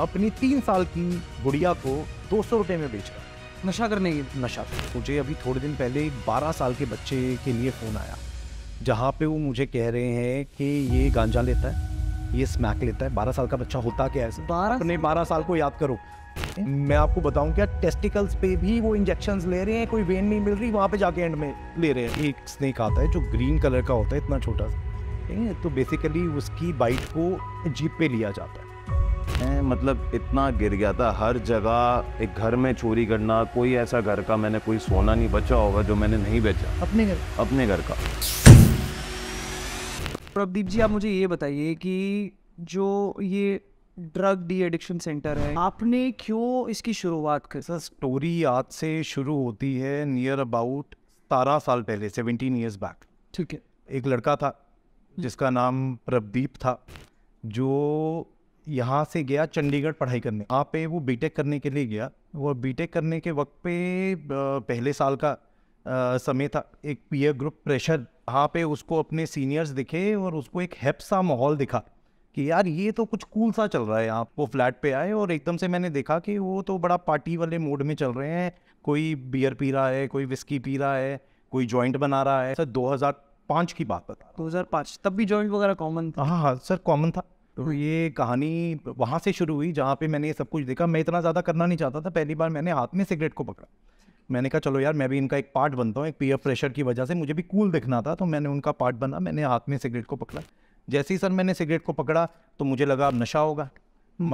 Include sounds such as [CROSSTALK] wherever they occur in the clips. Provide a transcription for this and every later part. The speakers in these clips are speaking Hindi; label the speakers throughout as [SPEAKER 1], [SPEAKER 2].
[SPEAKER 1] अपनी तीन साल की गुड़िया को दो सौ रुपये में बेचा नशा करने नहीं नशा मुझे अभी थोड़े दिन पहले एक बारह साल के बच्चे के लिए फ़ोन आया जहाँ पे वो मुझे कह रहे हैं कि ये गांजा लेता है ये स्मैक लेता है बारह साल का बच्चा होता क्या है बारह अपने बारह साल को याद करो मैं आपको बताऊं क्या टेस्टिकल्स पे भी वो इंजेक्शन ले रहे हैं कोई वेन नहीं मिल रही वहाँ पे जाके एंड में ले रहे हैं एक स्नेक आता है जो ग्रीन कलर का होता है इतना छोटा सा तो बेसिकली उसकी बाइट को जीप पे लिया जाता है सकते हैं मतलब इतना गिर गया था हर जगह एक घर में चोरी करना कोई ऐसा घर का मैंने कोई सोना नहीं बचा होगा जो मैंने नहीं बेचा अपने घर अपने घर का
[SPEAKER 2] प्रदीप जी आप मुझे ये बताइए कि जो ये ड्रग डी एडिक्शन सेंटर है आपने क्यों इसकी शुरुआत करी सर स्टोरी आज से शुरू होती
[SPEAKER 1] है नियर अबाउट सतारह साल पहले सेवेंटीन ईयर्स बैक ठीक है एक लड़का था जिसका नाम प्रदीप था जो यहाँ से गया चंडीगढ़ पढ़ाई करने वहाँ पे वो बीटेक करने के लिए गया वो बीटेक करने के वक्त पे पहले साल का आ, समय था एक पीयर ग्रुप प्रेशर वहाँ पे उसको अपने सीनियर्स दिखे और उसको एक हैप सा माहौल दिखा कि यार ये तो कुछ कूल सा चल रहा है यहाँ वो फ्लैट पे आए और एकदम से मैंने देखा कि वो तो बड़ा पार्टी वाले मोड में चल रहे हैं कोई बियर पी रहा है कोई विस्की पी रहा है कोई जॉइंट बना रहा है सर दो की बात बता दो तब भी जॉइंट वगैरह कॉमन था हाँ हाँ सर कॉमन था तो ये कहानी वहाँ से शुरू हुई जहाँ पे मैंने ये सब कुछ देखा मैं इतना ज़्यादा करना नहीं चाहता था पहली बार मैंने हाथ में सिगरेट को पकड़ा मैंने कहा चलो यार मैं भी इनका एक पार्ट बनता हूँ एक पीयर प्रेशर की वजह से मुझे भी कूल दिखना था तो मैंने उनका पार्ट बना मैंने हाथ में सिगरेट को पकड़ा जैसे ही सर मैंने सिगरेट को पकड़ा तो मुझे लगा अब नशा होगा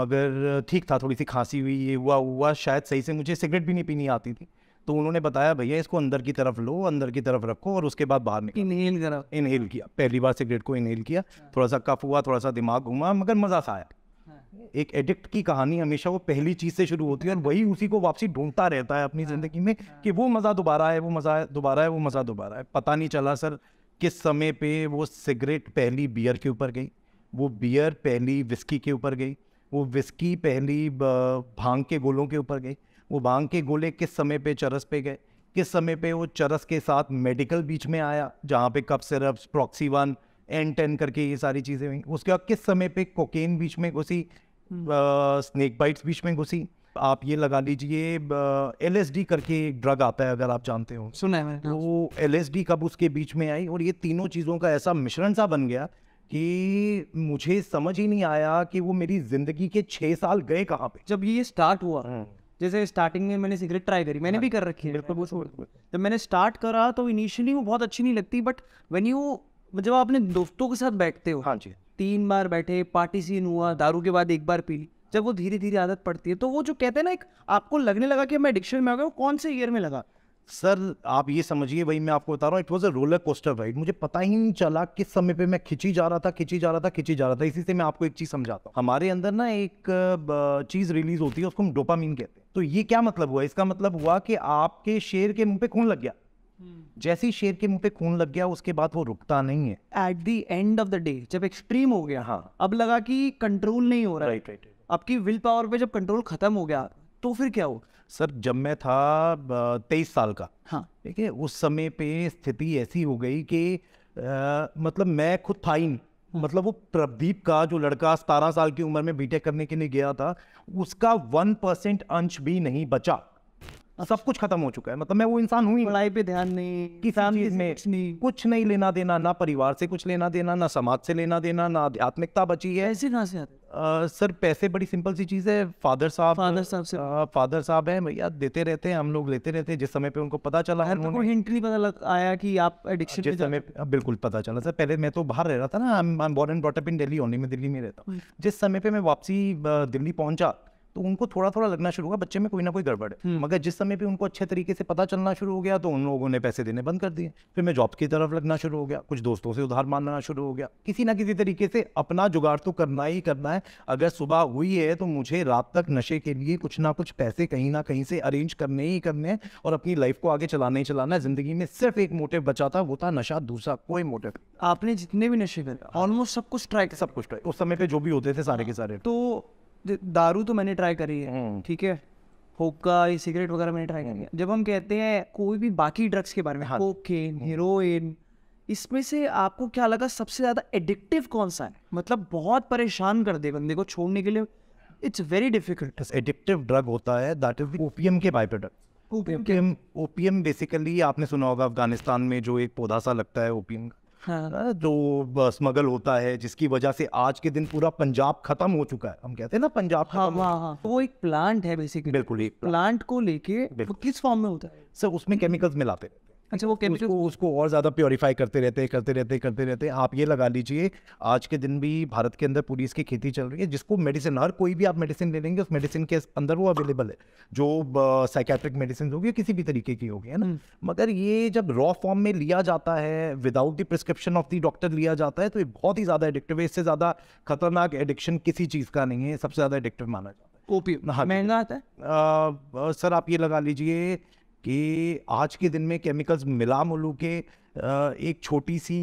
[SPEAKER 1] मगर ठीक था थोड़ी सी खांसी हुई ये हुआ हुआ शायद सही से मुझे सिगरेट भी नहीं पीनी आती थी तो उन्होंने बताया भैया इसको अंदर की तरफ लो अंदर की तरफ रखो और उसके बाद बाहर निकल इनहेल करा इनहेल किया पहली बार सिगरेट को इनहेल किया हाँ। थोड़ा सा कफ हुआ थोड़ा सा दिमाग घूमा मगर मज़ा सा आया हाँ। एक एडिक्ट की कहानी हमेशा वो पहली चीज़ से शुरू होती है और वही उसी को वापसी ढूंढता रहता है अपनी हाँ। ज़िंदगी में कि वो मज़ा दोबारा है वो मज़ा दोबारा है वो मज़ा दोबारा है पता नहीं चला सर किस समय पे वो सिगरेट पहली बियर के ऊपर गई वो बियर पहली विस्की के ऊपर गई वो विस्की पहली भांग के गोलों के ऊपर गई वो भांग के गोले किस समय पे चरस पे गए किस समय पे वो चरस के साथ मेडिकल बीच में आया जहाँ पे cough syrup Proxyvon N ten करके ये सारी चीज़ें हुई उसके बाद किस समय पे कोकेन बीच में घुसी स्नेक हम्म। बाइट्स बीच में घुसी आप ये लगा लीजिए एल एस डी करके एक ड्रग आता है अगर आप जानते हो सुना है हाँ। तो वो एल एस डी कब उसके बीच में आई और ये तीनों चीज़ों का ऐसा मिश्रण सा बन गया कि मुझे समझ ही नहीं आया कि वो मेरी जिंदगी के छः साल
[SPEAKER 2] गए कहाँ पे जब ये स्टार्ट हुआ हम्म। जैसे स्टार्टिंग में मैंने सिगरेट ट्राई करी मैंने हाँ भी कर रखी है बिल्कुल जब मैंने स्टार्ट करा तो इनिशियली वो बहुत अच्छी नहीं लगती बट वेन यू जब आप अपने दोस्तों के साथ बैठते हो हाँ जी तीन बार बैठे पार्टी सीन हुआ दारू के बाद एक बार पी ली जब वो धीरे धीरे आदत पड़ती है तो वो जो कहते हैं ना एक आपको लगने लगा कि मैं एडिक्शन में आ गया कौन से ईयर में लगा
[SPEAKER 1] सर आप ये समझिए भाई मैं आपको बता रहा हूँ it was a roller coaster ride मुझे पता ही नहीं चला किस समय पे मैं खिंची जा रहा था खिंची जा रहा था खिंची जा रहा था इसी से मैं आपको एक चीज़ समझाता हूँ हमारे अंदर ना एक चीज़ रिलीज होती है उसको हम डोपामीन कहते हैं तो ये क्या मतलब हुआ इसका मतलब हुआ कि आपके शेर के
[SPEAKER 2] मुंह पे खून लग गया हम्म। जैसे ही शेर के मुंह पे खून लग गया उसके बाद वो रुकता नहीं है at the end of the day जब एक्सट्रीम हो गया हाँ अब लगा कि कंट्रोल नहीं हो रहा राइट राइट आपकी विल पावर पे जब कंट्रोल खत्म हो गया तो फिर क्या हो सर जब मैं था तेईस साल
[SPEAKER 1] का हाँ ठीक है उस समय पे स्थिति ऐसी हो गई कि मतलब मैं खुद था ही नहीं हाँ। मतलब वो प्रदीप का जो लड़का सतारह साल की उम्र में बीटेक करने के लिए गया था उसका वन परसेंट अंश भी नहीं बचा सब कुछ खत्म हो चुका है मतलब मैं वो
[SPEAKER 2] इंसान हूँ पढ़ाई पे ध्यान नहीं
[SPEAKER 1] किसान में नहीं कुछ नहीं लेना देना ना परिवार से कुछ लेना देना ना समाज से लेना देना ना आध्यात्मिकता बची है ऐसे कहाँ से आते सर पैसे बड़ी सिंपल सी चीज़ है फादर साहब फादर साहब से फादर साहब है भैया देते रहते हैं हम लोग लेते रहते हैं जिस समय पे उनको पता चला है उनको हिंट नहीं पता लग आया कि आप एडिक्शन जिस समय हाँ, बिल्कुल पता चला सर पहले मैं तो बाहर रह रहा था ना I am born and brought up in Delhi only मैं दिल्ली में रहता हूँ जिस समय पे मैं वापसी दिल्ली पहुंचा तो उनको थोड़ा थोड़ा लगना शुरू हुआ बच्चे में कोई ना कोई गड़बड़ है हम्म। मगर जिस समय भी उनको अच्छे तरीके से पता चलना शुरू हो गया तो उन लोगों ने पैसे देने बंद कर दिए फिर मैं जॉब की तरफ लगना शुरू हो गया कुछ दोस्तों से उधार मानना शुरू हो गया किसी ना किसी तरीके से अपना जुगाड़ तो करना ही करना है अगर सुबह हुई है तो मुझे रात तक नशे के लिए कुछ ना कुछ पैसे कहीं ना कहीं से अरेंज करने ही करने हैं और अपनी लाइफ को आगे चलाना ही चलाना है जिंदगी में सिर्फ एक मोटिव बचा था वो था नशा दूसरा कोई मोटिव आपने जितने भी
[SPEAKER 2] नशे करे ऑलमोस्ट हाँ। सब कुछ ट्राई सब कुछ ट्राई उस समय पे जो भी होते थे सारे के सारे तो दारू तो मैंने ट्राई करी है हम्म। ठीक है होक्का ये सिगरेट वगैरह मैंने ट्राई करी है हम्म। जब हम कहते हैं कोई भी बाकी ड्रग्स के बारे में कोकेन हाँ। हीरोइन हम्म। इसमें से आपको क्या लगा सबसे ज़्यादा एडिक्टिव कौन सा है मतलब बहुत परेशान कर दे बंदे को छोड़ने के लिए it's very difficult addictive drug होता है दैट इज ओपीएम के by product opium opium
[SPEAKER 1] basically आपने सुना होगा अफगानिस्तान में जो एक पौधा सा लगता है ओपीएम का हाँ। जो स्मगल होता है जिसकी वजह से आज के दिन पूरा पंजाब खत्म हो चुका है हम कहते हैं ना पंजाब हाँ, हाँ, हाँ। तो वो एक प्लांट है बेसिकली बिल्कुल प्लांट को लेके किस फॉर्म में होता है सर उसमें केमिकल्स हम्म। मिलाते हैं अच्छा वो केमिकल उसको, उसको और ज़्यादा प्योरीफाई करते रहते करते रहते करते रहते आप ये लगा लीजिए आज के दिन भी भारत के अंदर पूरी इसकी खेती चल रही है जिसको मेडिसिन हर कोई भी आप मेडिसिन ले लेंगे उस मेडिसिन के अंदर वो अवेलेबल है जो साइकेट्रिक मेडिसिन होगी किसी भी तरीके की होगी है ना हम्म। मगर ये जब रॉ फॉर्म में लिया जाता है without the prescription of the doctor लिया जाता है तो ये बहुत ही ज़्यादा एडिक्टिव है इससे ज़्यादा खतरनाक एडिक्शन किसी चीज़ का नहीं है सबसे ज़्यादा एडिक्टिव माना जाता है ओपी हाँ महंगा आता है सर आप ये लगा लीजिए कि आज के दिन में केमिकल्स मिला मुलू के एक छोटी सी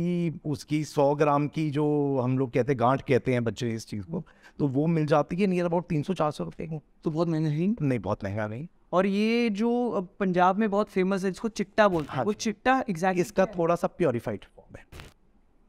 [SPEAKER 1] उसकी सौ ग्राम की जो हम लोग कहते हैं गांठ कहते हैं बच्चे इस चीज़ को तो वो मिल जाती है नियर अबाउट तीन सौ चार सौ रुपये को तो बहुत महंगा नहीं नहीं बहुत महंगा नहीं
[SPEAKER 2] और ये जो पंजाब में बहुत फेमस है जिसको चिट्टा बोलते हैं हाँ, वो चिट्टा एग्जैक्ट इसका थोड़ा सा प्योरीफाइड फॉर्म है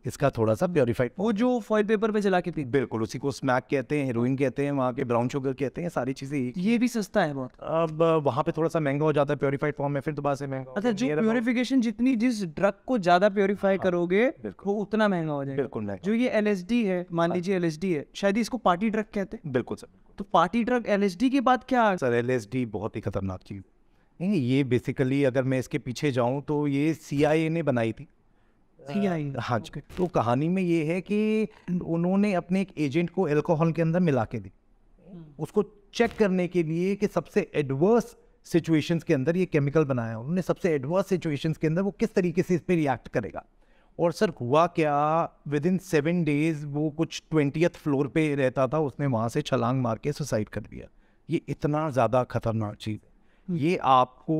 [SPEAKER 1] इसका थोड़ा सा प्योरीफाइड वो जो फॉइल पेपर पे चला के थी बिल्कुल उसी को स्मैक कहते हैं हीरोइन कहते हैं वहाँ के ब्राउन शुगर कहते हैं सारी चीजें ये भी
[SPEAKER 2] सस्ता है बहुत
[SPEAKER 1] अब वहाँ पे थोड़ा सा महंगा हो जाता है प्योरीफाइड फॉर्म में फिर दोबारा तो से महंगा
[SPEAKER 2] अच्छा जो प्योरीफिकेशन जितनी जिस ड्रग को ज्यादा प्योरीफाई हाँ, करोगे वो उतना महंगा हो जाएगा बिल्कुल नहीं जो ये एल है मान हाँ। लीजिए एल है शायद इसको पार्टी ड्रग कहते हैं बिल्कुल सर तो पार्टी ड्रग एल के बाद क्या सर एल बहुत ही खतरनाक चीज नहीं ये बेसिकली अगर मैं इसके
[SPEAKER 1] पीछे जाऊँ तो ये सी ने बनाई थी हाँ जी तो कहानी में ये है कि उन्होंने अपने एक एजेंट को एल्कोहल के अंदर मिला के दी हम्म। उसको चेक करने के लिए कि सबसे एडवर्स सिचुएशंस के अंदर ये केमिकल बनाया उन्होंने सबसे एडवर्स सिचुएशंस के अंदर वो किस तरीके से इस पर रिएक्ट करेगा और सर हुआ क्या विद इन सेवन डेज वो कुछ ट्वेंटियथ फ्लोर पे रहता था उसने वहाँ से छलांग मार के सुसाइड कर दिया ये इतना ज़्यादा खतरनाक चीज़ है हम्म। ये आपको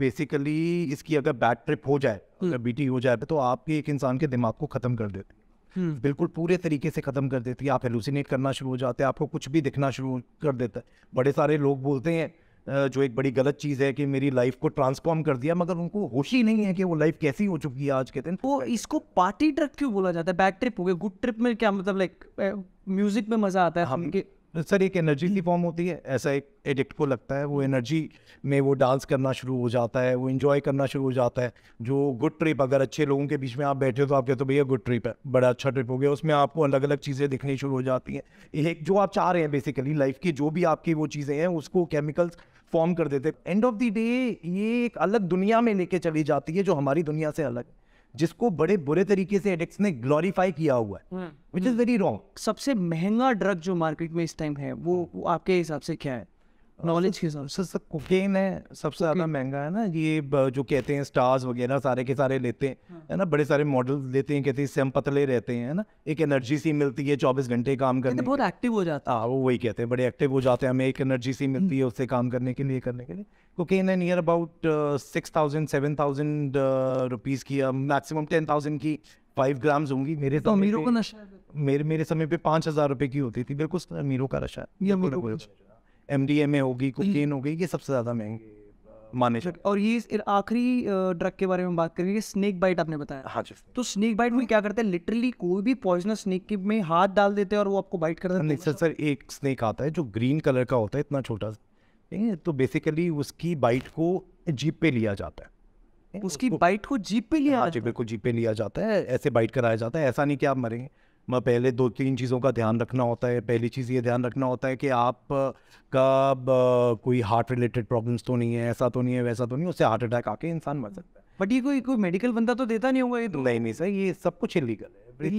[SPEAKER 1] बेसिकली इसकी अगर बैड ट्रिप हो जाए हम्म। अगर बीटी हो जाए तो आपके एक इंसान के दिमाग को खत्म कर देती हम्म। बिल्कुल पूरे तरीके से ख़त्म कर देती है आप एलुसिनेट करना शुरू हो जाते हैं आपको कुछ भी दिखना शुरू कर देता है बड़े सारे लोग बोलते हैं जो एक बड़ी गलत चीज़ है कि मेरी लाइफ को ट्रांसफॉर्म कर दिया मगर
[SPEAKER 2] उनको होश ही नहीं है कि वो लाइफ कैसी हो चुकी है आज के दिन वो इसको पार्टी ट्रिप क्यों बोला जाता है बैड ट्रिप हो गया गुड ट्रिप में क्या मतलब लाइक म्यूजिक में मज़ा आता है हम के सर एक एनर्जी की फॉर्म हम्म। होती
[SPEAKER 1] है ऐसा एक एडिक्ट को लगता है वो एनर्जी में वो डांस करना शुरू हो जाता है वो इंजॉय करना शुरू हो जाता है जो गुड ट्रिप अगर अच्छे लोगों के बीच में आप बैठे हो तो आप कहते हो तो भैया गुड ट्रिप है बड़ा अच्छा ट्रिप हो गया उसमें आपको अलग अलग चीज़ें दिखनी शुरू हो जाती हैं एक जो आप चाह रहे हैं बेसिकली लाइफ की जो भी आपकी वो चीज़ें हैं उसको केमिकल्स फॉर्म कर देते एंड ऑफ द डे ये एक अलग दुनिया में लेके चली जाती है जो हमारी दुनिया से अलग है जिसको बड़े बुरे तरीके से एडिक्स ने ग्लोरीफाई किया हुआ
[SPEAKER 2] है विच इज वेरी रॉन्ग सबसे महंगा ड्रग जो मार्केट में इस टाइम है वो, वो आपके हिसाब से क्या है नॉलेज के हिसाब से सर कोकेन है सबसे ज़्यादा महंगा है ना ये जो कहते
[SPEAKER 1] हैं स्टार्स वगैरह सारे के सारे लेते हैं हाँ। है ना बड़े सारे मॉडल लेते हैं कहते हैं सेम पतले रहते हैं ना एक एनर्जी सी मिलती है चौबीस घंटे काम तो करने बहुत एक्टिव हो जाता है हाँ, वो वही कहते हैं बड़े एक्टिव हो जाते हैं हमें एक एनर्जी सी मिलती है हम्म। उससे काम करने के लिए करने के लिए कोकेन है near about six thousand seven thousand rupees की मैक्सिमम टेन थाउजेंड की फाइव ग्राम्स होंगी मेरे तो अमीरों का नशा मेरे मेरे समय पे पाँच हज़ार रुपये की होती थी बिल्कुल अमीरों का नशा ये अमीरों
[SPEAKER 2] एम डी एम ए होगी कुकीन हम्म। होगी ये सबसे ज़्यादा महंगी माने और ये आखिरी ड्रग के बारे में बात करेंगे स्नेक बाइट आपने बताया हाँ जी तो स्नेक बाइट में क्या करते हैं लिटरली कोई भी पॉइजनस स्नेक में हाथ डाल देते हैं और वो आपको बाइट करता है नहीं
[SPEAKER 1] सर सर एक स्नेक आता है जो ग्रीन कलर का होता है इतना छोटा सा तो बेसिकली उसकी बाइट को जीप पे लिया जाता है उसकी बाइट को जीप पे हाँ लिया हाँ जी बिल्कुल जीप पे लिया जाता है ऐसे बाइट कराया जाता है ऐसा नहीं कि आप मरेंगे पहले दो तीन चीज़ों का ध्यान रखना होता है पहली चीज़ ये ध्यान रखना होता है कि आप का कोई हार्ट रिलेटेड प्रॉब्लम्स तो नहीं है ऐसा तो नहीं है वैसा तो नहीं उससे हार्ट अटैक आके इंसान मर सकता है बट ये कोई कोई मेडिकल बंदा तो देता नहीं होगा ये तो नहीं नहीं सर ये सब कुछ इलीगल है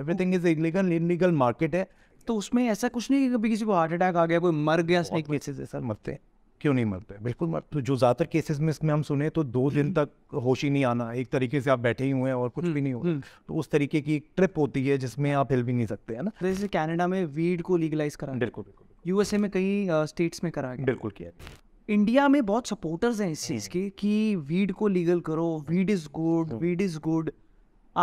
[SPEAKER 1] everything is illegal illegal market है तो उसमें ऐसा कुछ नहीं कि कभी किसी को हार्ट अटैक आ गया कोई मर गया स्नेक सर मरते हैं क्यों नहीं मरते बिल्कुल मर तो जो ज़्यादातर केसेस में इसमें हम सुने तो दो दिन हम्म। तक होश ही नहीं आना एक तरीके से आप बैठे ही हुए हैं और कुछ हम्म, भी नहीं हुआ हम्म। तो उस तरीके की एक ट्रिप
[SPEAKER 2] होती है जिसमें आप हिल भी नहीं सकते है ना तो जैसे कैनेडा में वीड को लीगलाइज करा बिल्कुल बिल्कुल यूएसए में कई स्टेट्स में करा बिल्कुल किया इंडिया में बहुत सपोर्टर्स हैं इस चीज़ के कि वीड को लीगल करो weed is good weed is good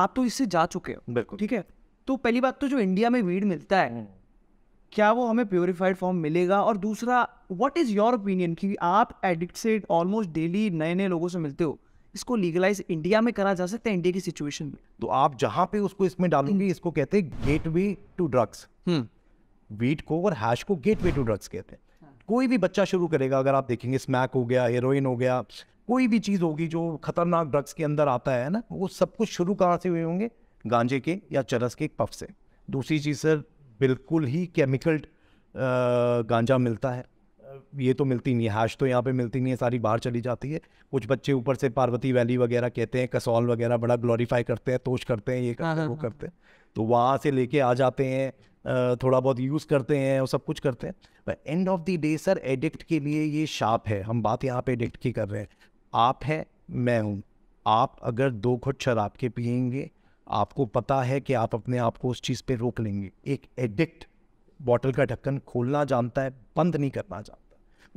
[SPEAKER 2] आप तो इससे जा चुके हो बिल्कुल ठीक है तो पहली बात तो जो इंडिया में वीड मिलता है क्या वो हमें प्योरीफाइड फॉर्म मिलेगा और दूसरा वट इज़ योर ओपिनियन कि आप एडिक्ट से ऑलमोस्ट डेली नए नए लोगों से मिलते हो इसको लीगलाइज इंडिया में करा जा सकता है इंडिया की सिचुएशन में
[SPEAKER 1] तो आप जहां पे उसको इसमें डालेंगे हम्म। इसको कहते हैं gateway to drugs weed को और हैश को गेट वे टू ड्रग्स कहते हैं हाँ. कोई भी बच्चा शुरू करेगा अगर आप देखेंगे स्मैक हो गया हेरोइन हो गया कोई भी चीज़ होगी जो खतरनाक ड्रग्स के अंदर आता है ना वो सब कुछ शुरू कहाँ से हुए होंगे गांजे के या चरस के पफ से दूसरी चीज़ सर बिल्कुल ही केमिकल गांजा मिलता है ये तो मिलती नहीं है हैश तो यहाँ पे मिलती नहीं है सारी बाहर चली जाती है कुछ बच्चे ऊपर से पार्वती वैली वगैरह कहते हैं कसौल वगैरह बड़ा ग्लोरीफाई करते हैं तोश करते हैं ये करते हाँ, हैं हाँ, वो हाँ। करते हैं तो वहाँ से लेके आ जाते हैं थोड़ा बहुत यूज़ करते हैं और सब कुछ करते हैं end of the day sir addict के लिए ये शाप है हम बात यहाँ पे एडिक्ट की कर रहे हैं आप है मैं हूँ आप अगर दो घुट शराब के पियेंगे आपको पता है कि आप अपने आप को उस चीज़ पे रोक लेंगे एक एडिक्ट बॉटल का ढक्कन खोलना जानता है बंद नहीं करना जानता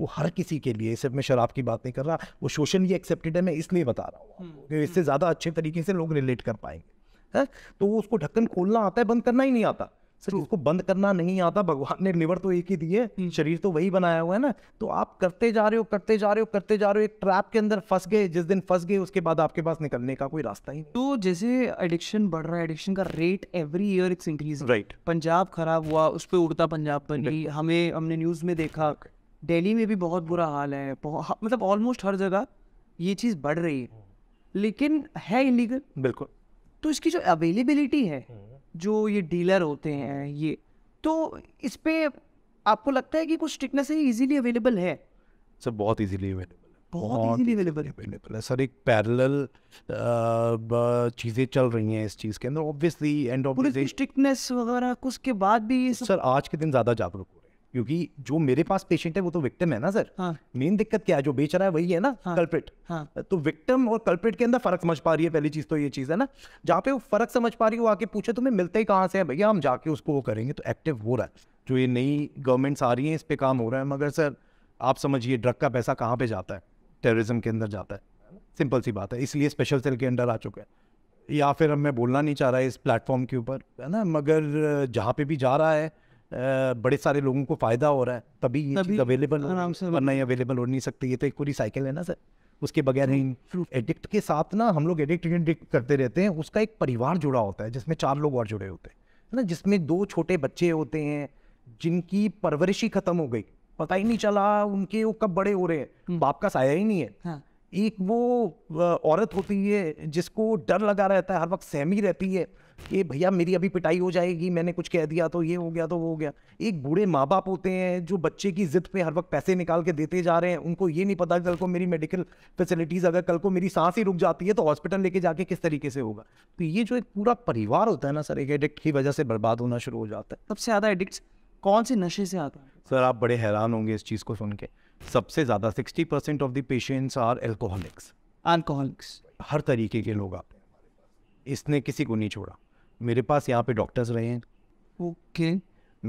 [SPEAKER 1] वो हर किसी के लिए सिर्फ मैं शराब की बात नहीं कर रहा वो सोशली एक्सेप्टेड है मैं इसलिए बता रहा हूँ क्योंकि हम्म, इससे हम्म। ज़्यादा अच्छे तरीके से लोग रिलेट कर पाएंगे है तो वो उसको ढक्कन खोलना आता है बंद करना ही नहीं आता सर तो इसको बंद करना नहीं आता भगवान ने लिवर तो एक ही दिए हम्म। शरीर तो वही बनाया हुआ है ना तो आप करते जा रहे हो करते जा रहे हो करते जा रहे हो एक ट्रैप के अंदर फंस गए जिस दिन फंस गए उसके बाद आपके पास निकलने का कोई रास्ता ही
[SPEAKER 2] तो जैसे एडिक्शन बढ़ रहा है एडिक्शन का rate every year it's increase right Punjab खराब हुआ उस पर उड़ता पंजाब पर हमें हमने न्यूज़ में देखा डेली में भी बहुत बुरा हाल है मतलब ऑलमोस्ट हर जगह ये चीज़ बढ़ रही है लेकिन है इलीगल बिल्कुल तो इसकी जो अवेलेबिलिटी है हम्म। जो ये डीलर होते हैं ये तो इस पर आपको लगता है कि कुछ टिकनेसेरी इजीली अवेलेबल है
[SPEAKER 1] सर बहुत इजीली अवेलेबल बहुत इजीली अवेलेबल अवेलेबल है सर एक पैरेलल चीज़ें चल रही हैं इस चीज़ के अंदर ऑब्वियसली एंड स्ट्रिक्टनेस वगैरह कुछ के बाद भी सर आज के दिन ज़्यादा जागरूक क्योंकि जो मेरे पास पेशेंट है वो तो विक्टिम है ना सर हाँ. मेन दिक्कत क्या है जो बेच रहा है वही है ना हाँ. कल्प्रिट हाँ. तो विक्टिम और कल्प्रिट के अंदर फर्क समझ पा रही है पहली चीज तो ये चीज है ना जहाँ पे वो फर्क समझ पा रही है वो आके पूछे तुम्हें मिलते ही कहाँ से है भैया हम जाके उसको वो करेंगे तो एक्टिव हो रहा है जो ये नई गवर्नमेंट्स आ रही है इस पर काम हो रहा है मगर सर आप समझिए ड्रग का पैसा कहाँ पे जाता है टेररिज्म के अंदर जाता है सिंपल सी बात है इसलिए स्पेशल सेल के अंडर आ चुके हैं या फिर अब मैं बोलना नहीं चाह रहा है इस प्लेटफॉर्म के ऊपर है ना मगर जहाँ पे भी जा रहा है बड़े सारे लोगों को फायदा हो रहा है तभी ये चीज़ अवेलेबल आराम से वरना ये अवेलेबल हो नहीं सकती ये तो एक पूरी साइकिल है ना सर उसके बगैर ही एडिक्ट के साथ ना हम लोग एडिक्ट एडिक्ट करते रहते हैं उसका एक परिवार जुड़ा होता है जिसमें चार लोग और जुड़े होते हैं ना जिसमें दो छोटे बच्चे होते हैं जिनकी परवरिश ही खत्म हो गई पता ही नहीं चला उनके वो कब बड़े हो रहे हैं हम्म। बाप का साया ही नहीं है हाँ। एक वो औरत होती है जिसको डर लगा रहता है हर वक्त सहमी रहती है कि भैया मेरी अभी पिटाई हो जाएगी मैंने कुछ कह दिया तो ये हो गया तो वो हो गया एक बूढ़े माँ बाप होते हैं जो बच्चे की ज़िद पे हर वक्त पैसे निकाल के देते जा रहे हैं उनको ये नहीं पता कल को मेरी मेडिकल फैसिलिटीज़ अगर कल को मेरी सांस ही रुक जाती है तो हॉस्पिटल लेके जाके किस तरीके से होगा तो ये जो एक पूरा परिवार होता है ना सर एक एडिक्ट की वजह से बर्बाद होना शुरू हो जाता है सबसे ज़्यादा एडिक्ट कौन से नशे से आता है सर आप बड़े हैरान होंगे इस चीज़ को सुन के सबसे ज़्यादा sixty percent of the patients are alcoholics alcoholics हर तरीके के लोग आते हैं इसने किसी को नहीं छोड़ा मेरे पास यहाँ पे डॉक्टर्स रहे हैं ओके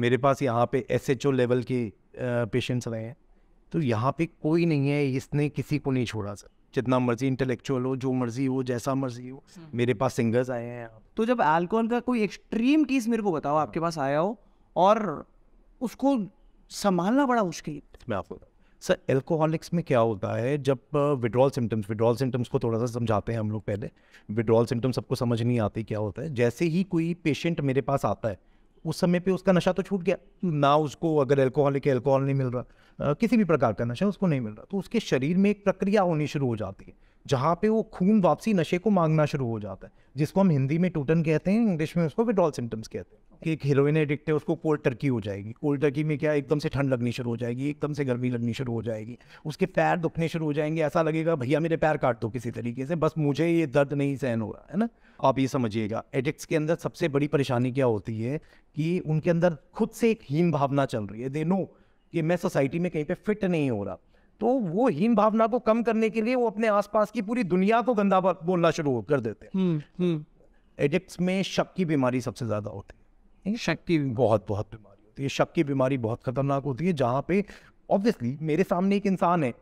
[SPEAKER 1] मेरे पास यहाँ पे एस एच ओ लेवल के पेशेंट्स रहे हैं तो यहाँ पे कोई नहीं है इसने किसी को नहीं छोड़ा सर जितना मर्जी
[SPEAKER 2] इंटेलेक्चुअल हो जो मर्जी हो जैसा मर्जी हो हम्म। मेरे
[SPEAKER 1] पास सिंगर्स आए
[SPEAKER 2] हैं तो जब एल्कोहल का कोई एक्सट्रीम केस मेरे को बताओ आपके हाँ। पास आया हो और उसको संभालना बड़ा मुश्किल
[SPEAKER 1] मैं आपको बताऊँ सर एल्कोहलिक्स में क्या होता है जब विड्रॉल सिम्टम्स विड्रॉल सिम्टम्स को थोड़ा सा समझाते हैं हम लोग पहले विड्रॉल सिम्टम्स सबको समझ नहीं आते क्या होता है जैसे ही कोई पेशेंट मेरे पास आता है उस समय पे उसका नशा तो छूट गया ना उसको अगर एल्कोहलिक एल्कोहल नहीं मिल रहा आ, किसी भी प्रकार का नशा उसको नहीं मिल रहा तो उसके शरीर में एक प्रक्रिया होनी शुरू हो जाती है जहाँ पे वो खून वापसी नशे को मांगना शुरू हो जाता है जिसको हम हिंदी में टूटन कहते हैं इंग्लिश में उसको विड्रॉल सिम्टम्स कहते हैं कि एक हीरोइन एडिक्ट है उसको कोल्ड टर्की हो जाएगी कोल्ड टर्की में क्या एकदम से ठंड लगनी शुरू हो जाएगी एकदम से गर्मी लगनी शुरू हो जाएगी उसके पैर दुखने शुरू हो जाएंगे ऐसा लगेगा भैया मेरे पैर काट दो किसी तरीके से बस मुझे ये दर्द नहीं सहन हो रहा है ना आप ये समझिएगा एडिक्ट्स के अंदर सबसे बड़ी परेशानी क्या होती है कि उनके अंदर खुद से एक हीन भावना चल रही है दे नो कि मैं सोसाइटी में कहीं पर फिट नहीं हो रहा तो वो हीन भावना को कम करने के लिए वो अपने आसपास की पूरी दुनिया को गंदा बोलना शुरू कर देते हैं एडिक्ट्स हम्म, हम्म। में शक की बीमारी सबसे ज्यादा होती है शक की बहुत बहुत बीमारी होती है शक की बीमारी बहुत खतरनाक होती है जहाँ पे ऑब्वियसली मेरे सामने एक इंसान है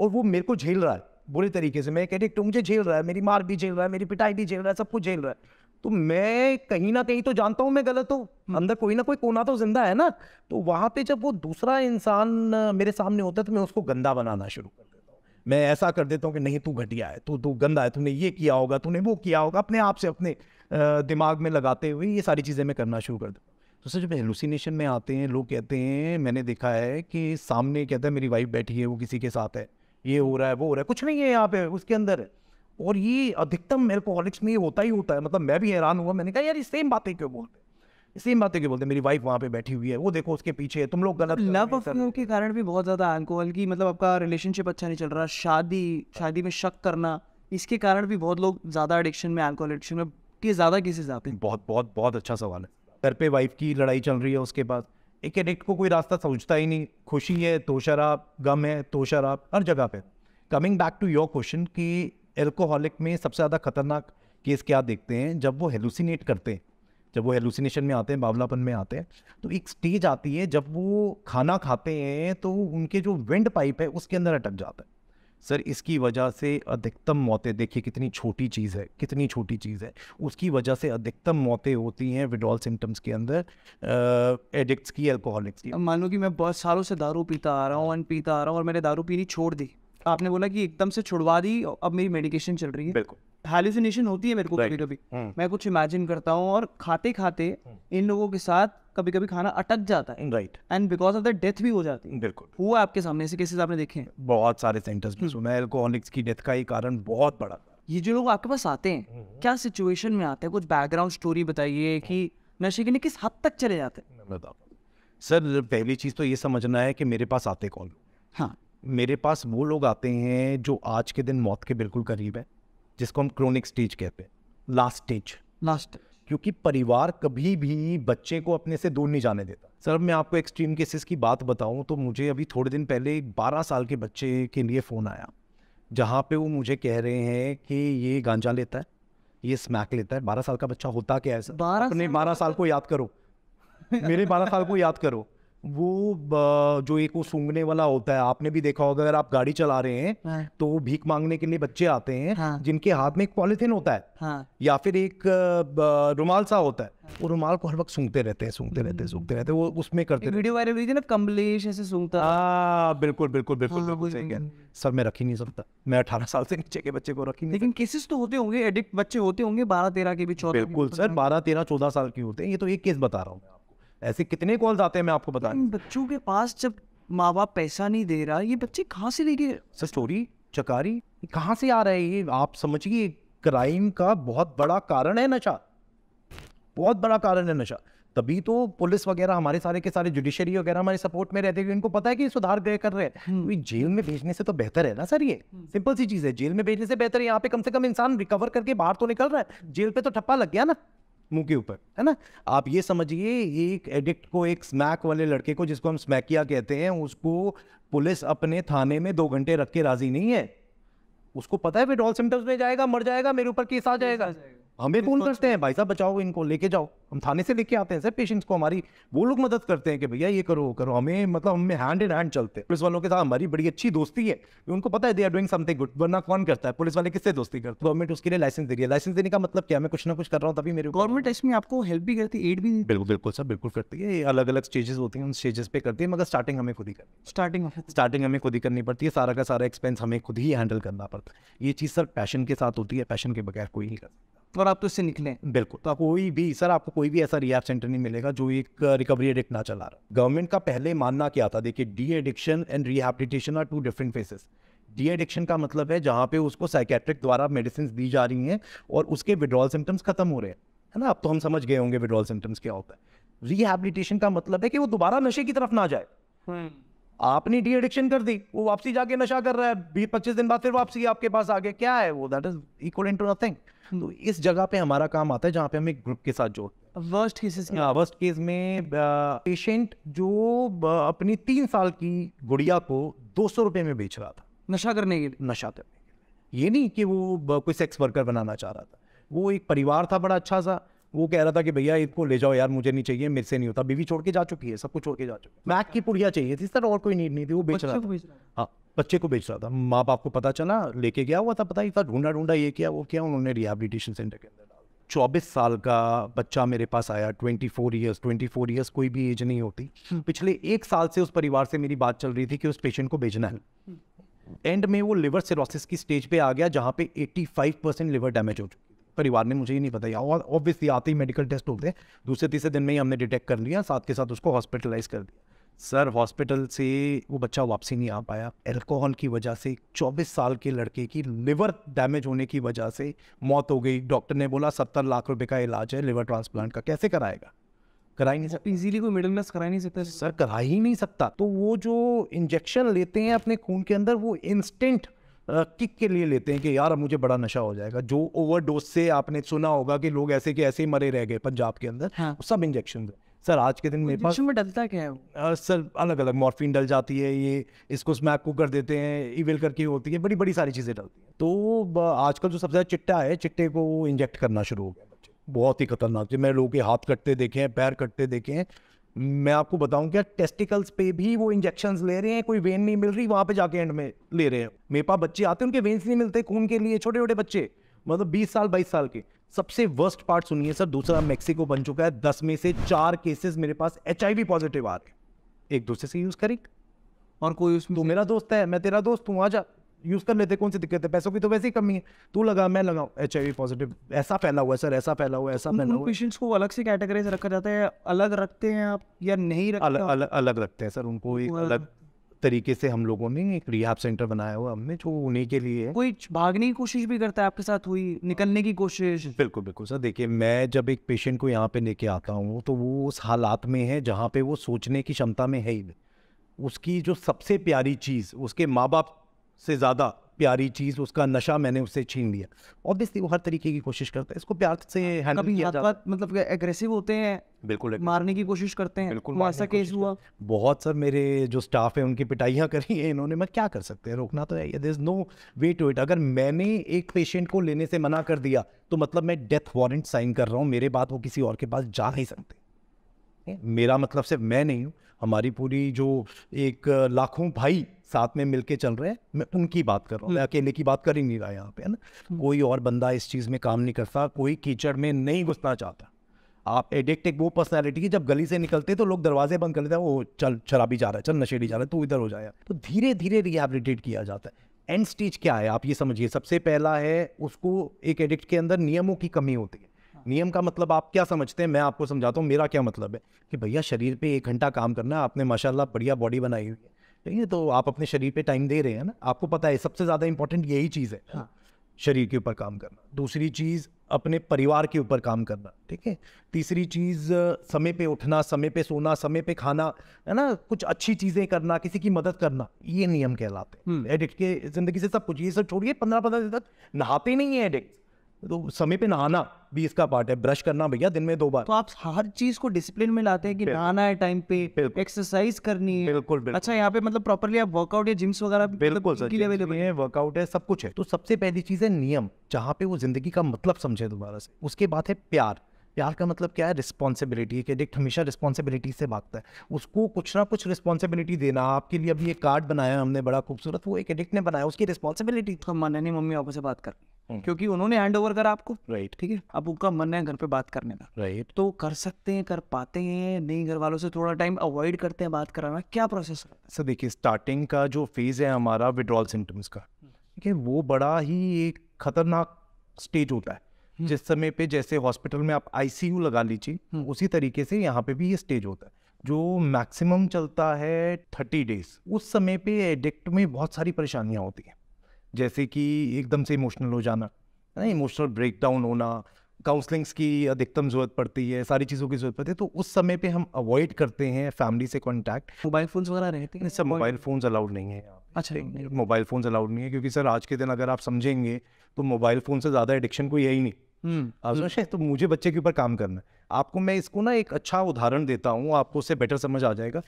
[SPEAKER 1] और वो मेरे को झेल रहा है बुरे तरीके से मैं एक एडिक्ट मुझे झेल रहा है मेरी मार भी झेल रहा है मेरी पिटाई भी झेल रहा है सब कुछ झेल रहा है तो मैं कहीं ना कहीं तो जानता हूँ मैं गलत हूँ हम्म। अंदर कोई ना कोई कोना तो जिंदा है ना तो वहाँ पे जब वो दूसरा इंसान मेरे सामने होता है तो मैं उसको गंदा बनाना शुरू कर देता हूँ मैं ऐसा कर देता हूँ कि नहीं तू घटिया है तू तू गंदा है तूने ये किया होगा तूने वो किया होगा अपने आप से अपने दिमाग में लगाते हुए ये सारी चीज़ें मैं करना शुरू कर देता हूँ तो सर जब हेलुसिनेशन में आते हैं लोग कहते हैं मैंने देखा है कि सामने कहता है मेरी वाइफ बैठी है वो किसी के साथ है ये हो रहा है वो हो रहा है कुछ नहीं है यहाँ पे उसके अंदर और ये अधिकतम मेरे को एल्कोहलिक्स में ये होता ही होता है मतलब मैं भी हैरान हुआ मैंने कहा यार ये सेम बातें क्यों बोलते
[SPEAKER 2] हैं सेम बातें क्यों बोलते हैं मेरी वाइफ वहाँ पे बैठी हुई है वो देखो उसके पीछे तुम लोग गलत लव अफेयर के कारण भी बहुत ज़्यादा अल्कोहल की मतलब आपका रिलेशनशिप अच्छा नहीं चल रहा शादी शादी में शक करना इसके कारण भी बहुत लोग ज़्यादा एडिक्शन में अल्कोहल एडिक्शन में कि ज़्यादा केसेस आते
[SPEAKER 1] हैं बहुत बहुत बहुत अच्छा सवाल है घर पे वाइफ की लड़ाई चल रही है उसके बाद एक एडिक्ट को कोई रास्ता समझता ही नहीं खुशी है तो शराब गम है तो शराब हर जगह पे coming back to your question कि एल्कोहलिक में सबसे ज़्यादा खतरनाक केस क्या देखते हैं जब वो हेलुसिनेट करते हैं जब वो हेलुसिनेशन में आते हैं बावलापन में आते हैं तो एक स्टेज आती है जब वो खाना खाते हैं तो उनके जो विंड पाइप है उसके अंदर अटक जाता है सर इसकी वजह से अधिकतम मौतें देखिए कितनी छोटी चीज़ है कितनी छोटी चीज़ है उसकी वजह से अधिकतम मौतें होती हैं विड्रॉल सिम्टम्स के अंदर एडिक्ट्स की एल्कोहलिक्स की
[SPEAKER 2] मान लो कि मैं बहुत सालों से दारू पीता आ रहा हूँ पीता आ रहा हूँ और मैंने दारू पीनी छोड़ दी आपने बोला कि एकदम से छुड़वा दी अब मेरी मेडिकेशन चल रही है बिल्कुल हेलुसिनेशन होती है मेरे को कभी कभी हम्म। मैं कुछ इमेजिन करता हूँ और खाते खाते हम्म। इन लोगों के साथ कभी कभी खाना अटक जाता है right and because of that death भी हो जाती है बिल्कुल हुआ आपके सामने से केसेस आपने देखे हैं बहुत सारे सेंटर्स में हम्म। सुना है एल्कोहलिक्स की डेथ का ही कारण बहुत बड़ा ये जो लोग आपके पास आते हैं क्या सिचुएशन में आते हैं कुछ बैकग्राउंड स्टोरी बताइए कि नशे के लिए किस हद तक चले जाते
[SPEAKER 1] हैं सर पहली चीज़ तो ये समझना है कि मेरे पास आते कौन हाँ मेरे पास वो लोग आते हैं जो आज के दिन मौत के बिल्कुल करीब है जिसको हम क्रोनिक स्टेज कहते हैं लास्ट स्टेज लास्ट क्योंकि परिवार कभी भी बच्चे को अपने से दूर नहीं जाने देता सर मैं आपको एक्सट्रीम केसेस की बात बताऊं तो मुझे अभी थोड़े दिन पहले एक बारह साल के बच्चे के लिए फ़ोन आया जहाँ पे वो मुझे कह रहे हैं कि ये गांजा लेता है ये स्मैक लेता है बारह साल का बच्चा होता क्या है सर बारह अपने बारह साल को याद करो मेरे बारह साल को याद करो वो जो एक वो सूंघने वाला होता है आपने भी देखा होगा अगर आप गाड़ी चला रहे हैं हाँ। तो भीख मांगने के लिए बच्चे आते हैं हाँ। जिनके हाथ में एक पॉलिथिन होता है हाँ। या फिर एक रुमाल सा होता है हाँ। वो रुमाल को हर वक्त सूंघते रहते हैं सूंघते रहते हैं सूंघते रहते हैं वो उसमें करते वीडियो
[SPEAKER 2] वायरल हुई थी ना कमलेश ऐसे सूंघता
[SPEAKER 1] हाँ बिल्कुल बिल्कुल बिल्कुल हाँ, बिल्कुल सही है सर मैं रख ही नहीं सकता मैं अठारह साल से नीचे के बच्चे को रख ही नहीं लेकिन केसेस तो होते होंगे एडिक्ट बच्चे होते होंगे बारह तेरह के भी बिल्कुल सर बारह तेरह चौदह साल के होते हैं
[SPEAKER 2] ये तो एक केस बता रहा हूँ ऐसे कितने कॉल्स आते हैं मैं आपको बता बच्चों के पास जब माँ बाप पैसा नहीं दे रहा ये बच्चे कहाँ से लेके सर स्टोरी चकारी कहाँ से आ रहा है ये आप
[SPEAKER 1] समझिए क्राइम का बहुत बड़ा कारण है नशा बहुत बड़ा कारण है नशा तभी तो पुलिस वगैरह हमारे सारे के सारे जुडिशरी वगैरह हमारे सपोर्ट में रहते हैं इनको पता है कि सुधार गए कर रहे हैं हम्म। जेल में भेजने से तो बेहतर है ना सर ये सिंपल हम्म। सी चीज़ है जेल में भेजने से बेहतर है यहाँ पे कम से कम इंसान रिकवर करके बाहर तो निकल रहा है जेल पे तो ठप्पा लग गया ना मुंह के ऊपर है ना आप ये समझिए एक एडिक्ट को एक स्मैक वाले लड़के को जिसको हम स्मैकिया कहते हैं उसको पुलिस अपने थाने में दो घंटे रख के राजी नहीं है उसको पता है विड्रॉल सिम्टम्स में जाएगा मर जाएगा मेरे ऊपर केस आ जाएगा हमें फोन करते हैं भाई साहब बचाओ इनको लेके जाओ हम थाने से लेके आते हैं सर पेशेंट्स को हमारी वो लोग मदद करते हैं कि भैया ये करो वो करो हमें मतलब हमें हैंड इन हैंड चलते हैं पुलिस वालों के साथ हमारी बड़ी अच्छी दोस्ती है उनको पता है they are doing something good वरना कौन करता है पुलिस वाले किससे दोस्ती करते हैं गवर्नमेंट उसके लिए लाइसेंस दे रही है लाइसेंस देने का मतलब क्या मैं कुछ ना कुछ कर रहा हूँ तभी मेरे गवर्नमेंट इसमें आपको हेल्प भी करती है एड भी बिल्कुल बिल्कुल सर बिल्कुल करती है अलग अलग स्टेजेस होती हैं उन स्टेजेस पे करती है मगर स्टार्टिंग हमें खुद ही करती स्टार्टिंग स्टार्टिंग हमें खुद ही करनी पड़ती है सारा का सारा एक्सपेंस हमें खुद ही हैंडल करना पड़ता है ये चीज़ सर पैशन के साथ होती है पैशन के बगैर कोई नहीं करता और आप तो इससे निकले बिल्कुल तो कोई भी सर आपको कोई भी ऐसा रियाप सेंटर नहीं मिलेगा जो एक रिकवरी एडिक्ट ना चला रहा गवर्नमेंट का पहले मानना क्या था देखिए de addiction and rehabilitation are two different phases de addiction का मतलब है जहाँ पे उसको साइकेट्रिक द्वारा मेडिसिन दी जा रही हैं और उसके विड्रॉल सिम्टम्स खत्म हो रहे हैं है ना अब तो हम समझ गए होंगे विड्रॉल सिम्टम्स क्या होता है रिहेबिलिटेशन का मतलब है कि वो दोबारा नशे की तरफ ना जाए हम्म। आपने डी एडिक्शन कर दी वो वापसी जाके नशा कर रहा है बीस पच्चीस दिन बाद फिर वापसी आपके पास आ आगे क्या है वो that is equal to nothing तो इस जगह पे हमारा काम आता है जहाँ पे हम एक ग्रुप के साथ जोड़ते हैं वर्स्ट केसेस में वर्स्ट हाँ, केस में पेशेंट जो अपनी तीन साल की गुड़िया को दो सौ रुपये में बेच रहा था नशा करने के लिए नशा करने के ये नहीं कि वो कोई सेक्स वर्कर बनाना चाह रहा था वो एक परिवार था बड़ा अच्छा सा वो कह रहा था कि भैया इसको ले जाओ यार मुझे नहीं चाहिए मेरे से नहीं होता बीवी छोड़ के जा चुकी है सब कुछ छोड़ के जा चुकी है मैक अच्छा। की पुड़िया चाहिए थी सर और कोई नीड नहीं थी वो बेच रहा था हाँ बच्चे को बेच रहा था माँ बाप को पता चला लेके गया हुआ था पता ही था ढूंढा ढूंढा ये किया वो किया उन्होंने रिहेबिलिटेशन सेंटर के अंदर डाल चौबीस साल का बच्चा मेरे पास आया twenty four years twenty four years कोई भी एज नहीं होती हम्म। पिछले एक साल से उस परिवार से मेरी बात चल रही थी कि उस पेशेंट को भेजना है एंड हम्म। में वो लिवर सिरोसिस की स्टेज पे आ गया जहाँ पे फाइव परसेंट लिवर डैमेज हो चुकी परिवार ने मुझे ही नहीं बताया और ऑब्वियसली आते ही मेडिकल टेस्ट होते हैं दूसरे तीसरे दिन में ही हमने डिटेक्ट कर लिया साथ के साथ उसको हॉस्पिटलाइज कर दिया सर हॉस्पिटल से वो बच्चा वापसी नहीं आ पाया एल्कोहल की वजह से 24 साल के लड़के की लिवर डैमेज होने की वजह से मौत हो गई डॉक्टर ने बोला सत्तर लाख रुपए का इलाज है लिवर ट्रांसप्लांट का कैसे कराएगा करा ही नहीं सकता इजीली कोई मिडिल क्लास करा नहीं सकता सर करा ही नहीं सकता तो वो जो इंजेक्शन लेते हैं अपने खून के अंदर वो इंस्टेंट किक के लिए लेते हैं कि यार मुझे बड़ा नशा हो जाएगा जो ओवरडोज से आपने सुना होगा कि लोग ऐसे के ऐसे ही मरे रह गए पंजाब के अंदर हाँ। सब इंजेक्शन है सर आज के दिन मेरे पास में डलता क्या है आ, सर अलग अलग मॉर्फिन डल जाती है ये इसको स्मैक को कर देते हैं ईवेल करके होती है बड़ी बड़ी सारी चीज़ें डलती हैं तो आजकल जो सबसे ज़्यादा चिट्टा है चिट्टे को इंजेक्ट करना शुरू हो गया बच्चे बहुत ही खतरनाक मैं लोगों के हाथ कटते देखे हैं पैर कटते देखे हैं मैं आपको बताऊं क्या टेस्टिकल्स पे भी वो इंजेक्शन ले रहे हैं कोई वेन नहीं मिल रही वहाँ पे जाके एंड में ले रहे हैं मेरे पास बच्चे आते हैं उनके वेन्स नहीं मिलते खून के लिए छोटे छोटे बच्चे मतलब बीस साल बाईस साल के सबसे वर्स्ट पार्ट सुनिए सर दूसरा मेक्सिको बन चुका है दस में से चार केसेस मेरे पास एच पॉजिटिव आ रहे एक दूसरे से यूज करी और कोई उसमें तू मेरा दोस्त है मैं तेरा दोस्त हूँ आजा यूज कर लेते कौन सी दिक्कत है पैसों की तो वैसे ही कमी है तू लगा मैं लगाऊ एच आई वी पॉजिटिव ऐसा फैला हुआ है सर ऐसा फैला हुआ है ऐसा फैला हुआ पेशेंट्स को अलग से कैटेगरी से रखा
[SPEAKER 2] जाता है अलग रखते हैं आप या नहीं रखते अलग
[SPEAKER 1] अलग रखते हैं सर उनको एक अलग तरीके से हम लोगों ने एक रिहाब सेंटर बनाया हुआ हमने जो उन्हीं के लिए
[SPEAKER 2] कोई भागने की कोशिश भी करता
[SPEAKER 1] है आपके साथ हुई निकलने की कोशिश बिल्कुल बिल्कुल सर देखिए मैं जब एक पेशेंट को यहाँ पे लेके आता हूँ तो वो उस हालात में है जहाँ पे वो सोचने की क्षमता में है ही उसकी जो सबसे प्यारी चीज़ उसके माँ बाप से ज़्यादा प्यारी चीज़ उसका नशा मैंने उससे छीन लिया ऑब्वियसली वो हर तरीके की कोशिश करता है इसको प्यार से कभी बात मतलब एग्रेसिव होते हैं बिल्कुल मारने की कोशिश करते हैं बिल्कुल ऐसा केस हुआ बहुत सर मेरे जो स्टाफ है उनकी पिटाइयाँ करी हैं इन्होंने मैं क्या कर सकते हैं रोकना तो है there is no way to it अगर मैंने एक पेशेंट को लेने से मना कर दिया तो मतलब मैं डेथ वारंट साइन कर रहा हूँ मेरे बाद वो किसी और के पास जा नहीं सकते मेरा मतलब सिर्फ मैं नहीं हूँ हमारी पूरी जो एक लाखों भाई साथ में मिलके चल रहे हैं मैं उनकी बात कर रहा हूँ मैं अकेले की बात कर ही नहीं रहा यहाँ पे है ना हम्म। कोई और बंदा इस चीज़ में काम नहीं करता कोई कीचड़ में नहीं घुसना चाहता आप एडिक्ट एक वो पर्सनैलिटी की जब गली से निकलते तो लोग दरवाजे बंद कर लेते हैं वो चल शराबी जा रहा है चल नशेड़ी जा रहा है तो इधर हो जाए तो धीरे धीरे रिहेबिलिटेट किया जाता है एंड स्टेज क्या है आप ये समझिए सबसे पहला है उसको एक एडिक्ट के अंदर नियमों की कमी होती है हाँ। नियम का मतलब आप क्या समझते हैं मैं आपको समझाता हूँ मेरा क्या मतलब है कि भैया शरीर पे एक घंटा काम करना आपने माशाल्लाह बढ़िया बॉडी बनाई हुई है ठीक है तो आप अपने शरीर पे टाइम दे रहे हैं ना आपको पता है सबसे ज़्यादा इंपॉर्टेंट यही चीज़ है हाँ। शरीर के ऊपर काम करना दूसरी चीज़ अपने परिवार के ऊपर काम करना ठीक है तीसरी चीज़ समय पे उठना समय पे सोना समय पे खाना है ना कुछ अच्छी चीज़ें करना किसी की मदद करना ये नियम कहलाते हैं एडिक्ट हम्म। के ज़िंदगी से सब कुछ ये सब छोड़िए पंद्रह पंद्रह दिन तक नहाते नहीं है एडिक्ट तो समय पे नहाना भी इसका पार्ट है ब्रश करना भैया दिन में दो बार तो आप हर चीज
[SPEAKER 2] को डिसिप्लिन में लाते हैं कि नहाना है टाइम पे एक्सरसाइज करनी है बिल्कुल, अच्छा यहाँ पे मतलब प्रॉपरली आप वर्कआउट या जिम्स वगैरह मतलब बिल्कुल वर्कआउट है सब कुछ है तो सबसे पहली चीज है नियम
[SPEAKER 1] जहाँ पे वो जिंदगी का मतलब समझे दोबारा से उसके बाद है प्यार प्यार का मतलब क्या है रिस्पॉन्सिबिलिटी एक एडिक्ट हमेशा रिस्पॉन्सिबिलिटी से भागता है उसको कुछ ना कुछ रिस्पॉन्सिबिलिटी देना आपके लिए अभी एक
[SPEAKER 2] कार्ड बनाया हमने बड़ा खूबसूरत वो एक एडिक्ट ने बनाया उसकी रिस्पॉन्सिबिलिटी तो माना नहीं मम्मी पापा से बात करें हम्म। क्योंकि उन्होंने हैंड ओवर करा आपको राइट ठीक है अब उनका मन है घर पे बात करने का राइट तो कर सकते हैं कर पाते हैं नहीं घर वालों से थोड़ा टाइम अवॉइड करते हैं बात कराना क्या प्रोसेस सर देखिए स्टार्टिंग का जो फेज है हमारा विड्रॉल सिम्टम्स का
[SPEAKER 1] ठीक है वो बड़ा ही एक खतरनाक स्टेज होता है हम्म। जिस समय पे जैसे हॉस्पिटल में आप आईसीयू लगा लीजिए हम्म। उसी तरीके से यहाँ पे भी ये स्टेज होता है जो मैक्सिमम चलता है थर्टी डेज उस समय पे एडिक्ट में बहुत सारी परेशानियाँ होती हैं जैसे कि एकदम से इमोशनल हो जाना है ना इमोशनल ब्रेकडाउन होना काउंसलिंग्स की अधिकतम ज़रूरत पड़ती है सारी चीज़ों की ज़रूरत पड़ती है तो उस समय पे हम अवॉइड करते हैं फैमिली से कॉन्टैक्ट मोबाइल फ़ोन्स वगैरह रहते हैं सर मोबाइल फ़ोन्स अलाउड नहीं है अच्छा मोबाइल फ़ोन्स अलाउड नहीं है क्योंकि सर आज के दिन अगर आप समझेंगे तो मोबाइल फ़ोन से ज़्यादा एडिक्शन कोई है ही नहीं हम्म, हम्म। तो मुझे बच्चे के ऊपर काम करना है आपको मैं इसको ना एक अच्छा उदाहरण देता हूँ आपको उससे बेटर समझ आ जाएगा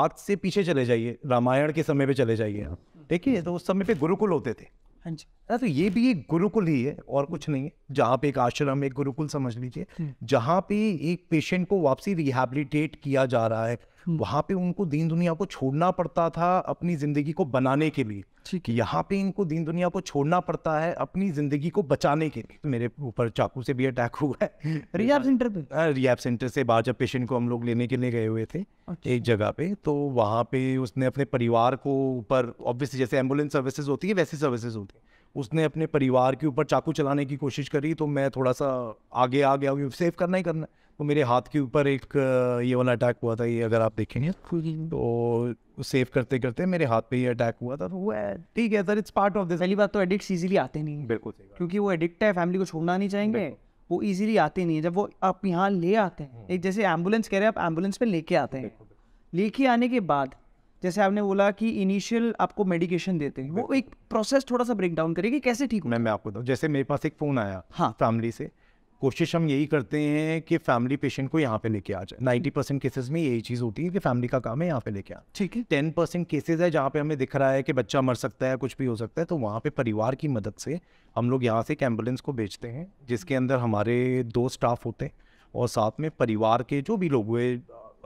[SPEAKER 1] आज से पीछे चले जाइए रामायण के समय पे चले जाइए आप देखिए तो उस समय पे गुरुकुल होते थे हाँ जी हाँ, तो ये भी एक गुरुकुल ही है और कुछ नहीं है जहाँ पे एक आश्रम एक गुरुकुल समझ लीजिए हम्म। जहाँ पे एक पेशेंट को वापसी रिहेबिलिटेट किया जा रहा है हम्म। वहां पे उनको दीन दुनिया को छोड़ना पड़ता था अपनी जिंदगी को बनाने के लिए ठीक है यहाँ पे इनको दीन दुनिया को छोड़ना पड़ता है अपनी जिंदगी को बचाने के लिए मेरे ऊपर चाकू से भी अटैक हुआ है [LAUGHS] रियाब सेंटर पे रियाब सेंटर से बाहर जब पेशेंट को हम लोग लेने के लिए गए हुए थे अच्छा। एक जगह पे तो वहाँ पे उसने अपने परिवार को ऊपर ऑब्वियसली जैसे एम्बुलेंस सर्विसेज होती है वैसी सर्विसेज होती है उसने अपने परिवार के ऊपर चाकू चलाने की कोशिश करी तो मैं थोड़ा सा आगे आ गया सेव करना ही करना है वो मेरे हाथ के ऊपर एक ये वाला अटैक हुआ था ये अगर आप देखेंगे तो सेव करते करते मेरे हाथ पे ये अटैक हुआ था तो
[SPEAKER 2] वो ठीक है sir it's part of this पहली बात तो एडिक्ट इजीली आते नहीं बिल्कुल क्योंकि वो एडिक्ट है फैमिली को छोड़ना नहीं चाहेंगे वो इजीली आते नहीं है जब वो आप यहाँ ले आते हैं हम्म। एक जैसे एम्बुलेंस कह रहे हैं आप एम्बुलेंस में लेके आते हैं लेके आने के बाद जैसे आपने बोला कि इनिशियल आपको मेडिकेशन देते हैं वो एक प्रोसेस थोड़ा सा ब्रेक डाउन करेगी कैसे ठीक मैं मैं आपको बताऊँ जैसे
[SPEAKER 1] मेरे पास एक फ़ोन आया हाँ फैमिली से कोशिश हम यही करते हैं कि फैमिली पेशेंट को यहाँ पे लेके आ जाए नाइन्टी परसेंट केसेज में यही चीज़ होती है कि फैमिली का काम है यहाँ पे लेके आ ठीक है टेन परसेंट केसेज है जहाँ पे हमें दिख रहा है कि बच्चा मर सकता है कुछ भी हो सकता है तो वहाँ पे परिवार की मदद से हम लोग यहाँ से एक एम्बुलेंस को भेजते हैं जिसके अंदर हमारे दो स्टाफ होते हैं और साथ में परिवार के जो भी लोग हुए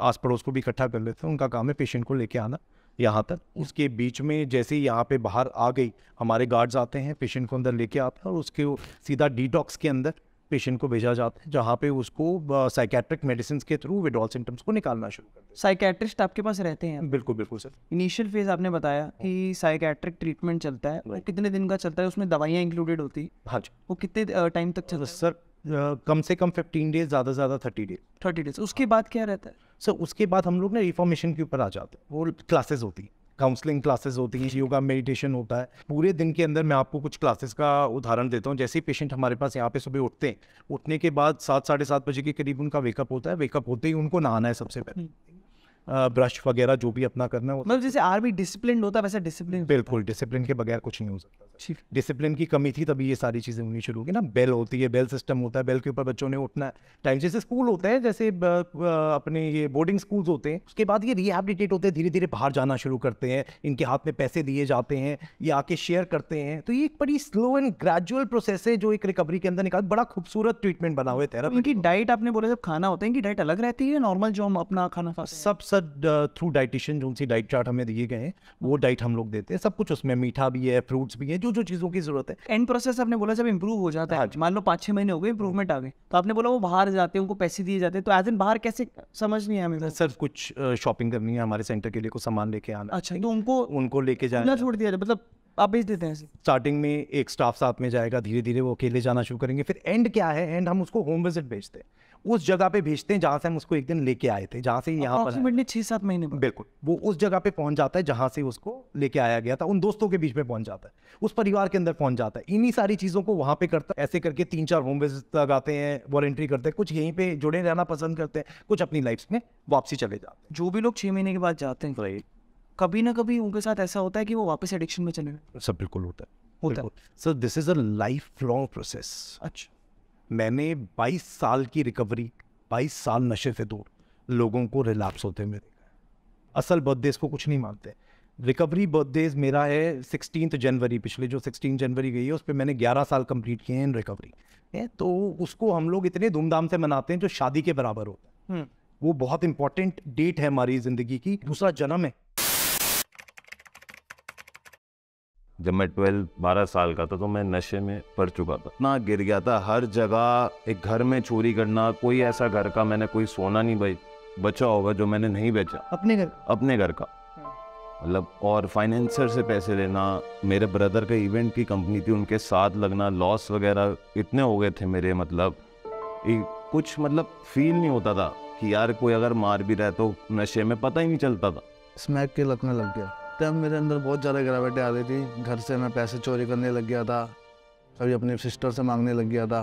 [SPEAKER 1] आस पड़ोस को भी इकट्ठा कर लेते हैं उनका काम है पेशेंट को लेके आना यहाँ तक उसके बीच में जैसे ही यहाँ पे बाहर आ गई हमारे गार्ड्स आते हैं पेशेंट को अंदर लेके आते हैं और उसके सीधा डिटॉक्स के अंदर पेशेंट को भेजा जाता है जहाँ पे उसको साइकेट्रिक मेडिसिन के
[SPEAKER 2] थ्रू विड्रॉल सिम्टम्स को निकालना शुरू करते हैं साइकेट्रिस्ट आपके पास रहते हैं बिल्कुल बिल्कुल सर इनिशियल फेज आपने बताया कि साइकेट्रिक ट्रीटमेंट चलता है वो कितने दिन का चलता है उसमें दवाइयाँ इंक्लूडेड होती हाँ जी वो कितने टाइम तक चलता है सर कम से कम फिफ्टीन डेज ज़्यादा से ज़्यादा थर्टी डेज थर्टी डेज
[SPEAKER 1] उसके बाद क्या रहता है सर उसके बाद हम लोग ना रिफॉर्मेशन के ऊपर आ जाते हैं वो क्लासेस होती हैं काउंसलिंग क्लासेस होती हैं योगा मेडिटेशन होता है पूरे दिन के अंदर मैं आपको कुछ क्लासेस का उदाहरण देता हूँ जैसे ही पेशेंट हमारे पास यहाँ पे सुबह उठते हैं उठने के बाद सात साढ़े सात बजे के करीब उनका वेकअप होता है वेकअप होते ही उनको नहाना है सबसे पहले हम्म। ब्रश वगैरह जो भी अपना करना हो
[SPEAKER 2] मतलब जैसे आर्मी डिसिप्लिन
[SPEAKER 1] होता है वैसा डिसिप्लिन बिल्कुल डिसिप्लिन के बगैर कुछ नहीं हो सकता डिसिप्लिन की कमी थी तभी ये सारी चीज़ें होनी शुरू होगी ना बेल होती है बेल सिस्टम होता है बेल के ऊपर बच्चों ने उठना है टाइम जैसे स्कूल होता है जैसे अपने ये बोर्डिंग स्कूल होते हैं उसके बाद ये रिहेबिलिटेट होते हैं धीरे धीरे बाहर जाना शुरू करते हैं इनके हाथ में पैसे दिए जाते हैं ये आके शेयर करते हैं तो ये एक बड़ी स्लो एंड ग्रेजुअल प्रोसेस है जो एक रिकवरी के अंदर निकाल बड़ा खूबसूरत ट्रीटमेंट बना हुआ है
[SPEAKER 2] थेरापी इनकी डाइट आपने बोला जब खाना होता है इनकी डाइट अलग रहती है नॉर्मल जो हम अपना खाना सब ज़्यादातर थ्रू डाइटिशियन जो सी डाइट चार्ट हमें दिए गए हैं वो डाइट हाँ। हम लोग देते हैं सब कुछ उसमें मीठा भी है फ्रूट्स भी है जो जो चीज़ों की जरूरत है एंड प्रोसेस आपने बोला जब इंप्रूव हो जाता है हाँ मान लो पाँच छः महीने हो गए इंप्रूवमेंट आ गए तो आपने बोला वो बाहर जाते हैं उनको पैसे दिए जाते हैं तो एज इन बाहर कैसे समझ नहीं है हमें सर कुछ शॉपिंग करनी है हमारे सेंटर के लिए कुछ सामान लेके आना अच्छा तो उनको
[SPEAKER 1] उनको लेके जाना
[SPEAKER 2] छोड़ दिया जाए मतलब आप भेज देते हैं
[SPEAKER 1] स्टार्टिंग में एक स्टाफ साथ में जाएगा धीरे धीरे वो अकेले जाना शुरू करेंगे फिर एंड क्या है एंड हम उसको होम विजिट भेजते हैं उस जगह पे भेजते हैं जहाँ से हम उसको एक दिन लेके आए थे जहाँ से यहाँ पर छः सात महीने बिल्कुल वो उस जगह पे पहुंच जाता है जहाँ से उसको लेके आया गया था उन दोस्तों के बीच में पहुंच जाता है उस परिवार के अंदर पहुंच जाता है इन्हीं सारी चीज़ों को वहाँ पे करता है ऐसे करके तीन चार होम विजिट लगाते हैं वॉलेंट्री करते हैं कुछ यहीं पे जुड़े रहना पसंद करते हैं कुछ
[SPEAKER 2] अपनी लाइफ में वापसी चले जाते हैं जो भी लोग छः महीने के बाद जाते हैं भाई कभी ना कभी उनके साथ ऐसा होता है कि वो वापस एडिक्शन में चले गए
[SPEAKER 1] सब बिल्कुल होता है
[SPEAKER 2] होता है sir this is a life long
[SPEAKER 1] process अच्छा मैंने 22 साल की रिकवरी 22 साल नशे से दूर लोगों को रिलैप्स होते हुए देखा है असल बर्थडेज को कुछ नहीं मानते रिकवरी बर्थडेज मेरा है सिक्सटीन जनवरी पिछले जो सिक्सटीन जनवरी गई है उस पर मैंने ग्यारह साल कंप्लीट किए हैं इन रिकवरी है तो उसको हम लोग इतने धूमधाम से मनाते हैं जो शादी के बराबर होता है हम्म। वो बहुत इंपॉर्टेंट डेट है हमारी ज़िंदगी की दूसरा जन्म है जब मैं ट्वेल्व बारह साल का था तो मैं नशे में पड़ चुका था इतना गिर गया था हर जगह एक घर में चोरी करना कोई ऐसा घर का मैंने कोई सोना नहीं भाई बचा होगा जो मैंने नहीं बेचा अपने घर अपने घर का हाँ। मतलब और फाइनेंसर से पैसे लेना मेरे ब्रदर का इवेंट की कंपनी थी उनके साथ लगना लॉस वगैरह इतने हो गए थे मेरे मतलब एक कुछ मतलब फील नहीं होता था कि यार कोई अगर मार भी रहा तो नशे में पता ही नहीं चलता था स्मैक के लगने लग गया तब मेरे अंदर बहुत ज़्यादा गिरावटें आ रही थी घर से मैं पैसे चोरी करने लग गया था कभी अपने सिस्टर से
[SPEAKER 2] मांगने लग गया था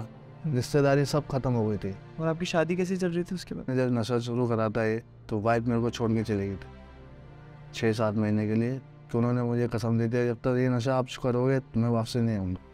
[SPEAKER 2] रिश्तेदारी सब खत्म हो गई थी और आपकी शादी कैसे चल रही थी उसके बाद जब नशा शुरू करा था ये तो वाइफ मेरे को छोड़ के चली गई थी छः सात महीने के लिए
[SPEAKER 1] तो उन्होंने मुझे कसम दी थी जब तक ये नशा आप करोगे तो मैं वापसी नहीं आऊँगा